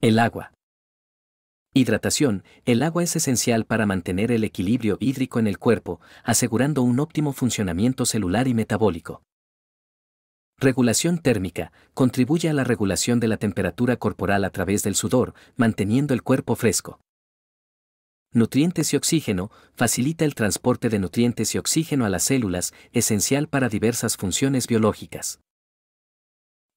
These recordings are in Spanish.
El agua. Hidratación. El agua es esencial para mantener el equilibrio hídrico en el cuerpo, asegurando un óptimo funcionamiento celular y metabólico. Regulación térmica. Contribuye a la regulación de la temperatura corporal a través del sudor, manteniendo el cuerpo fresco. Nutrientes y oxígeno. Facilita el transporte de nutrientes y oxígeno a las células, esencial para diversas funciones biológicas.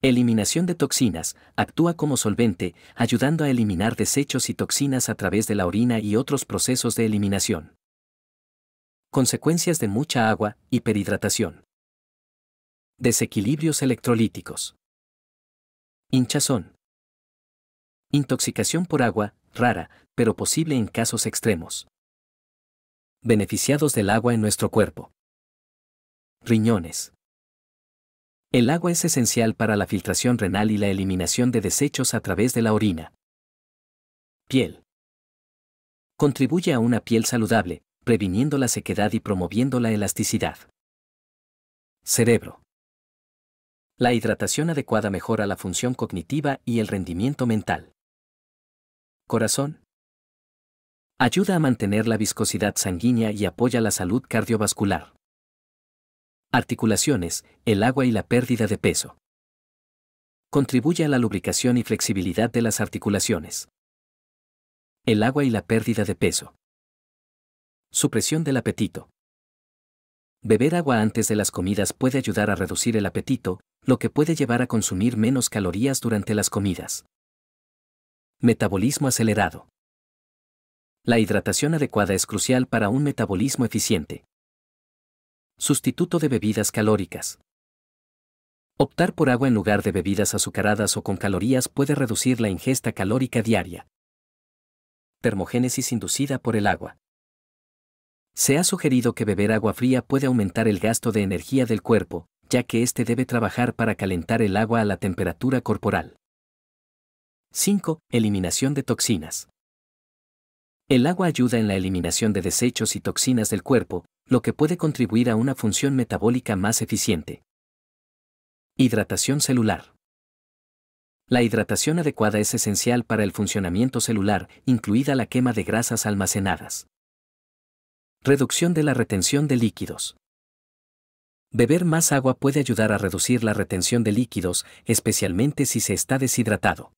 Eliminación de toxinas. Actúa como solvente, ayudando a eliminar desechos y toxinas a través de la orina y otros procesos de eliminación. Consecuencias de mucha agua, hiperhidratación. Desequilibrios electrolíticos. Hinchazón. Intoxicación por agua, rara, pero posible en casos extremos. Beneficiados del agua en nuestro cuerpo. Riñones. El agua es esencial para la filtración renal y la eliminación de desechos a través de la orina. Piel. Contribuye a una piel saludable, previniendo la sequedad y promoviendo la elasticidad. Cerebro. La hidratación adecuada mejora la función cognitiva y el rendimiento mental. Corazón. Ayuda a mantener la viscosidad sanguínea y apoya la salud cardiovascular articulaciones, el agua y la pérdida de peso. Contribuye a la lubricación y flexibilidad de las articulaciones. El agua y la pérdida de peso. Supresión del apetito. Beber agua antes de las comidas puede ayudar a reducir el apetito, lo que puede llevar a consumir menos calorías durante las comidas. Metabolismo acelerado. La hidratación adecuada es crucial para un metabolismo eficiente. Sustituto de bebidas calóricas. Optar por agua en lugar de bebidas azucaradas o con calorías puede reducir la ingesta calórica diaria. Termogénesis inducida por el agua. Se ha sugerido que beber agua fría puede aumentar el gasto de energía del cuerpo, ya que éste debe trabajar para calentar el agua a la temperatura corporal. 5. Eliminación de toxinas. El agua ayuda en la eliminación de desechos y toxinas del cuerpo, lo que puede contribuir a una función metabólica más eficiente. Hidratación celular. La hidratación adecuada es esencial para el funcionamiento celular, incluida la quema de grasas almacenadas. Reducción de la retención de líquidos. Beber más agua puede ayudar a reducir la retención de líquidos, especialmente si se está deshidratado.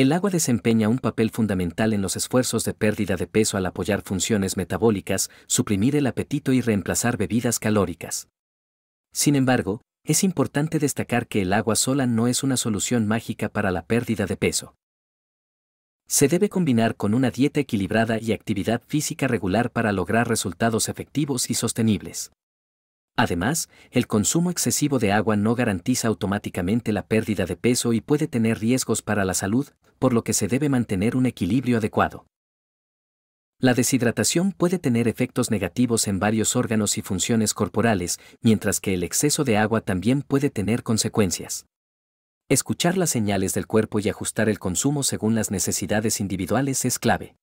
El agua desempeña un papel fundamental en los esfuerzos de pérdida de peso al apoyar funciones metabólicas, suprimir el apetito y reemplazar bebidas calóricas. Sin embargo, es importante destacar que el agua sola no es una solución mágica para la pérdida de peso. Se debe combinar con una dieta equilibrada y actividad física regular para lograr resultados efectivos y sostenibles. Además, el consumo excesivo de agua no garantiza automáticamente la pérdida de peso y puede tener riesgos para la salud, por lo que se debe mantener un equilibrio adecuado. La deshidratación puede tener efectos negativos en varios órganos y funciones corporales, mientras que el exceso de agua también puede tener consecuencias. Escuchar las señales del cuerpo y ajustar el consumo según las necesidades individuales es clave.